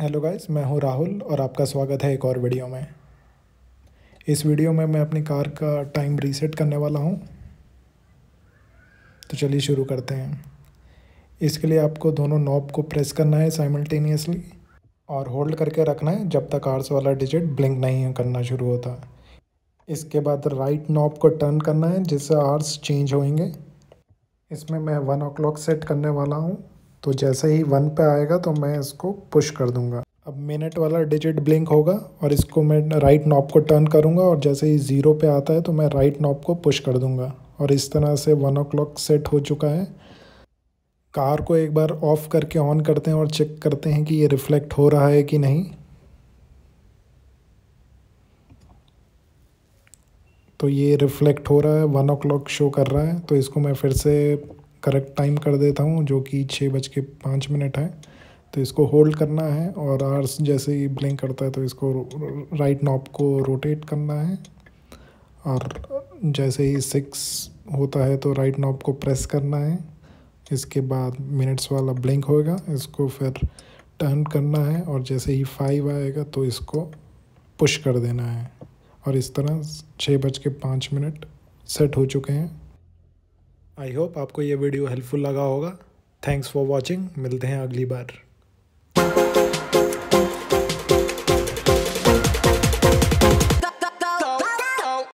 hello guys मैं हूं राहुल और आपका स्वागत है एक और वीडियो में इस वीडियो में मैं अपनी कार का टाइम रीसेट करने वाला हूं तो चलिए शुरू करते हैं इसके लिए आपको दोनों नॉब को प्रेस करना है साइमल्टेनियसली और होल्ड करके रखना है जब तक आर्स वाला डिजिट ब्लिंक नहीं करना शुरू होता इसके बाद राइट नॉब को टर्न करना है जिससे आर्स चेंज होंगे इसमें मैं वन ओ सेट करने वाला हूँ तो जैसे ही वन पे आएगा तो मैं इसको पुश कर दूंगा अब मिनट वाला डिजिट ब्लिंक होगा और इसको मैं राइट नॉब को टर्न करूंगा और जैसे ही ज़ीरो पे आता है तो मैं राइट नॉब को पुश कर दूंगा और इस तरह से वन ओ सेट हो चुका है कार को एक बार ऑफ़ करके ऑन करते हैं और चेक करते हैं कि ये रिफ़्लेक्ट हो रहा है कि नहीं तो ये रिफ़्लेक्ट हो रहा है वन ओ शो कर रहा है तो इसको मैं फिर से करेक्ट टाइम कर देता हूँ जो कि छः बज के पाँच मिनट है तो इसको होल्ड करना है और आर्स जैसे ही ब्लिंक करता है तो इसको राइट नॉब को रोटेट करना है और जैसे ही सिक्स होता है तो राइट नॉब को प्रेस करना है इसके बाद मिनट्स वाला ब्लिंक होगा इसको फिर टर्न करना है और जैसे ही फाइव आएगा तो इसको पुश कर देना है और इस तरह छः बज के पाँच मिनट सेट हो चुके हैं आई होप आपको ये वीडियो हेल्पफुल लगा होगा थैंक्स फॉर वॉचिंग मिलते हैं अगली बार